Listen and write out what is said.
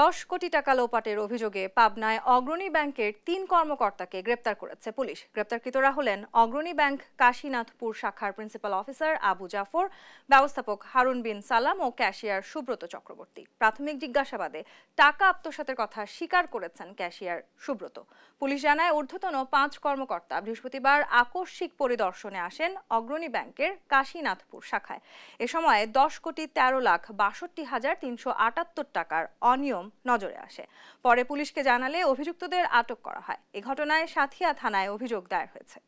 দশ কোটি টাকা লোপাটের অভিযোগে পাবনায় অগ্রণী ব্যাংকের তিন কর্মকর্তাকে গ্রেপ্তার করেছে পুলিশ গ্রেপ্তারকৃতরা হলেন অগ্রণী ব্যাংক কাশীনাথপুর শাখার প্রিন্সিপাল অফিসার আবু জাফর ব্যবস্থাপক হারুন বিন সালাম ও ক্যাশিয়ার সুব্রত চক্রবর্তী প্রাথমিক জিজ্ঞাসাবাদে টাকা আত্মসাতের কথা স্বীকার করেছেন ক্যাশিয়ার সুব্রত পুলিশ জানায় ঊর্ধ্বতন পাঁচ কর্মকর্তা বৃহস্পতিবার আকস্মিক পরিদর্শনে আসেন অগ্রণী ব্যাংকের কাশীনাথপুর শাখায় এ সময় দশ কোটি তেরো লাখ বাষট্টি হাজার তিনশো আটাত্তর টাকার অনিয়ম নিয়ম নজরে আসে পরে পুলিশকে জানালে অভিযুক্তদের আটক করা হয় এ ঘটনায় সাথিয়া থানায় অভিযোগ দায়ের হয়েছে